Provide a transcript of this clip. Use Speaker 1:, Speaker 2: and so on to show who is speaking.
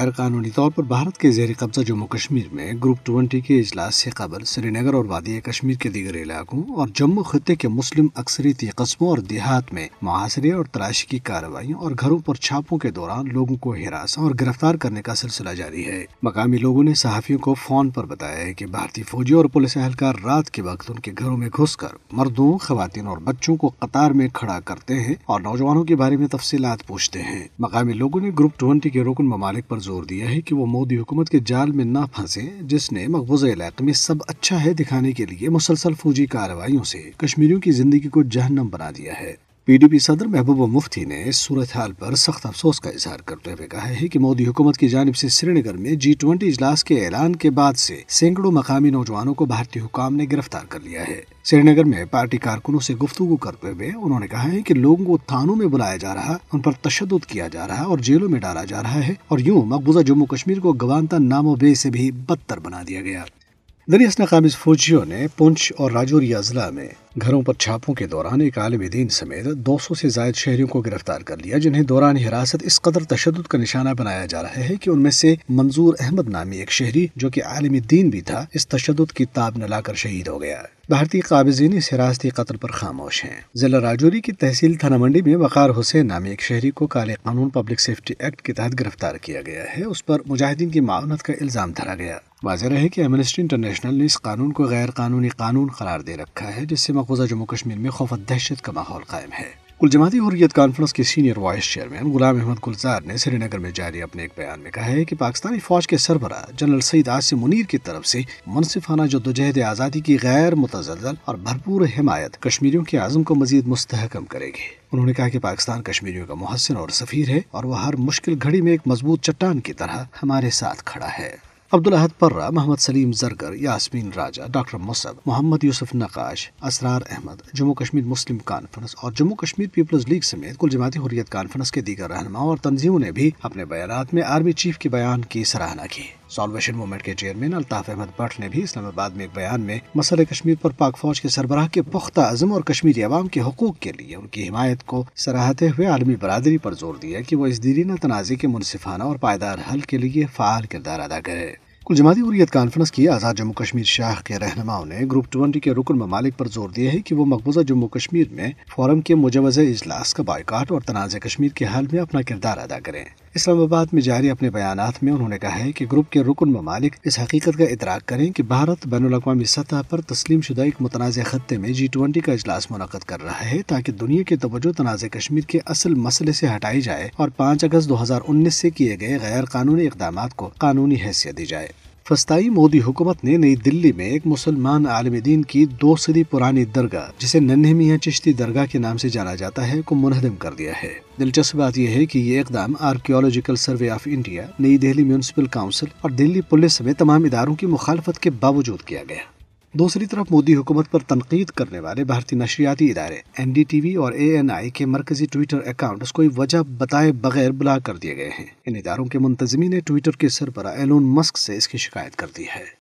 Speaker 1: गैर कानूनी तौर पर भारत के जेर कब्जा जम्मू कश्मीर में ग्रुप ट्वेंटी के इजलास से कबल श्रीनगर और वादी कश्मीर के दीगर इलाकों और जम्मू खत्े के मुस्लिम अक्सरती कस्बों और देहात में मुहासरे और तलाशी की कार्रवाई और घरों पर छापों के दौरान लोगों को हिरासा और गिरफ्तार करने का सिलसिला जारी है मकामी लोगों ने सहाफियों को फोन पर बताया है की भारतीय फौजी और पुलिस एहलकार रात के वक्त उनके घरों में घुस कर मर्दों खातन और बच्चों को कतार में खड़ा करते हैं और नौजवानों के बारे में तफसीत पूछते हैं मकामी लोगों ने ग्रुप ट्वेंटी के रुकन ममालिक जोर दिया है कि वो मोदी हुकूमत के जाल में ना फंसे जिसने मकबूज इलाके में सब अच्छा है दिखाने के लिए मुसलसल फौजी कार्रवाई से कश्मीरियों की जिंदगी को जहनम बना दिया है पी डी पी सदर महबूबा मुफ्ती ने सूरत हाल पर सख्त अफसोस का इजहार करते हुए कहा है की मोदी हुकूमत की जानब ऐसी श्रीनगर में जी ट्वेंटी इजलास के ऐलान के बाद ऐसी सैकड़ों मकामी नौजवानों को भारतीय हुकाम ने गिरफ्तार कर लिया है श्रीनगर में पार्टी कारकुनों ऐसी गुफ्तगु करते हुए उन्होंने कहा है की लोगों को थानों में बुलाया जा रहा उन पर तशद किया जा रहा और जेलों में डाला जा रहा है और यूँ मकबूजा जम्मू कश्मीर को गवानता नामो बे ऐसी भी बदतर बना दिया गया दरियास नाकाबिज फौजियों ने पुंछ और राजौरिया जिला में घरों पर छापों के दौरान एक आलम दिन समेत 200 से जायद शहरियों को गिरफ्तार कर लिया जिन्हें दौरान हिरासत इस कदर तशद का निशाना बनाया जा रहा है की उनमें से मंजूर अहमद नामी एक शहरी जो कि आलम दीन भी था इस तशद की ताब न लाकर शहीद हो गया भारतीय काबिजीन इस हिरासती कत्ल पर खामोश है जिला राजौरी की तहसील थाना मंडी में वकार हुसैन नामी एक शहरी को काले कानून पब्लिक सेफ्टी एक्ट के तहत गिरफ्तार किया गया है उस पर मुजाहिदीन की मावनत का इल्जाम धरा गया वाजह रहे कि एमनेस्टी इंटरनेशनल ने इस कानून को गैर कानूनी कानून करार दे रखा है जिससे मकबूजा जम्मू कश्मीर में खौफ दहशत का माहौल कायम है कुल जमाती हुरियत कॉन्फ्रेंस के senior vice chairman Ghulam Ahmad Gulzar ने श्रीनगर में जारी अपने एक बयान में कहा है कि पाकिस्तानी फौज के सरबरा जनरल सईद आसिम मुनीर की तरफ से मुनसिफाना जद्दोजहद आज़ादी की गैर मुतजल और भरपूर हिमायत कश्मीरियों के आजम को मजीद मुस्तहकम करेगी उन्होंने कहा कि पाकिस्तान कश्मीरियों का मुहसन और सफीर है और वह हर मुश्किल घड़ी में एक मजबूत चट्टान की तरह हमारे साथ खड़ा है Abdul Ahad Parra Mohammad Saleem Zargar Yasmeen Raja doctor Musab Mohammad Yusuf Naqash Israr Ahmad Jammu Kashmir Muslim conference और जम्मू कश्मीर पीपल्स लीग समेत कुल जमाती हुरियत कॉन्फ्रेंस के दीगर रहनुमाओं और तंजीमों ने भी अपने बयान में आर्मी चीफ के बयान की सराहना की सॉल्वेशन मूवमेंट के चेयरमैन अल्ताफ अहमद भट्ट ने भी इस्लामाबाद में एक बयान में मसले कश्मीर पर पाक फौज के सरबराह के पुख्ता अजम और कश्मीरी आवाम के हकूक के लिए उनकी हिमायत को सराहते हुए आलमी बरदरी पर जोर दिया कि वो इस दीरीना तनाजे के मुनसिफाना और पायदार हल के लिए फ़ाल किरदार अदा करे कुल जमाती हुरियत कॉन्फ्रेंस की आज़ाद जम्मू कश्मीर शाह के रहनुमाओं ने ग्रुप ट्वेंटी के रुकन ममालिक पर जोर दिया है कि वो मकबूजा जम्मू कश्मीर में फोरम के मुजवज़ इजलास का बायकाट और तनाज़ कश्मीर के हाल में अपना किरदार अदा करें इस्लामाबाद में जारी अपने बयान में उन्होंने कहा है कि ग्रुप के रुकन ममालिक इस हकीकत का इतराक करें कि भारत बैन अवी सतह पर तस्लीम शुदा एक मुतनाज़ खत्े में जी ट्वेंटी का अजलास मुनद कर रहा है ताकि दुनिया के तवज्जो तनाज़ कश्मीर के असल मसले से हटाई जाए और पाँच अगस्त दो हजार उन्नीस से किए गए गैर कानूनी इकदाम को कानूनी हैसियत दी जाए फस्ताई मोदी हुकूमत ने नई दिल्ली में एक मुसलमान आलम दीन की दो सदी पुरानी दरगाह जिसे नन्हे मिया चिश्ती दरगाह के नाम से जाना जाता है को मुनहदम कर दिया है दिलचस्प बात यह है कि ये इकदाम आर्कियोलॉजिकल सर्वे ऑफ इंडिया नई दिल्ली म्यूनसिपल काउंसिल और दिल्ली पुलिस समेत तमाम इदारों की मुखालफत के बावजूद किया गया दूसरी तरफ मोदी हुकूमत पर तनकीद करने वाले भारतीय नशरियाती इदारे एन डी टी वी और एन आई के मरकजी ट्विटर अकाउंट कोई वजह बताए बगैर ब्लॉक कर दिए गए हैं इन इदारों के मुंतजमी ने ट्विटर के सरबरा एलोन मस्क से इसकी शिकायत कर दी है